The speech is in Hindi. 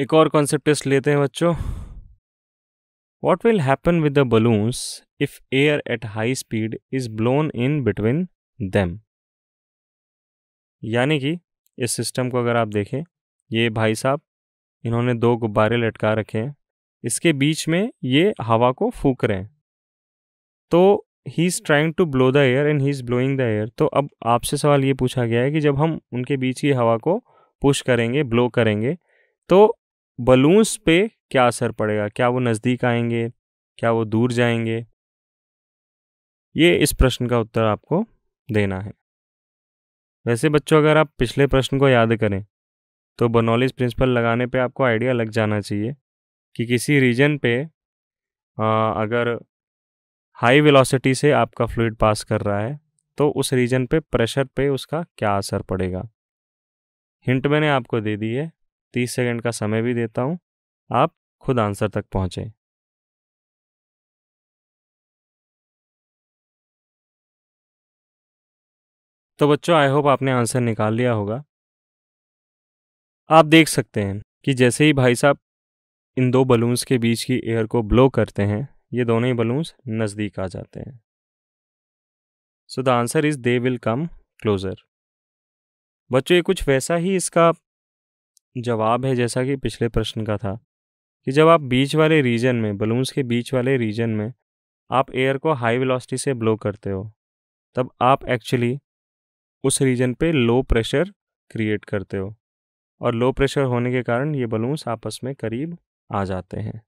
एक और कॉन्सेप्ट टेस्ट लेते हैं बच्चों what will happen with the balloons if air at high speed is blown in between them यानी कि इस सिस्टम को अगर आप देखें ये भाई साहब इन्होंने दो गुब्बारे लटका रखे हैं इसके बीच में ये हवा को फूक रहे हैं तो he is trying to blow the air and he is blowing the air तो अब आपसे सवाल ये पूछा गया है कि जब हम उनके बीच की हवा को पुश करेंगे ब्लो करेंगे तो बलून्स पे क्या असर पड़ेगा क्या वो नज़दीक आएंगे क्या वो दूर जाएंगे ये इस प्रश्न का उत्तर आपको देना है वैसे बच्चों अगर आप पिछले प्रश्न को याद करें तो बनॉलिज प्रिंसिपल लगाने पे आपको आइडिया लग जाना चाहिए कि किसी रीजन पे आ, अगर हाई वेलोसिटी से आपका फ्लूड पास कर रहा है तो उस रीजन पे प्रेशर पे उसका क्या असर पड़ेगा हिंट मैंने आपको दे दी है तीस सेकंड का समय भी देता हूँ आप खुद आंसर तक पहुँचें तो बच्चों आई होप आपने आंसर निकाल लिया होगा आप देख सकते हैं कि जैसे ही भाई साहब इन दो बलून्स के बीच की एयर को ब्लो करते हैं ये दोनों ही बलून्स नज़दीक आ जाते हैं so the answer is they will come closer बच्चों ये कुछ वैसा ही इसका जवाब है जैसा कि पिछले प्रश्न का था कि जब आप बीच वाले रीजन में बलून्स के बीच वाले रीजन में आप एयर को हाई वेलोसिटी से ब्लो करते हो तब आप एक्चुअली उस रीजन पे लो प्रेशर क्रिएट करते हो और लो प्रेशर होने के कारण ये बलून्स आपस में करीब आ जाते हैं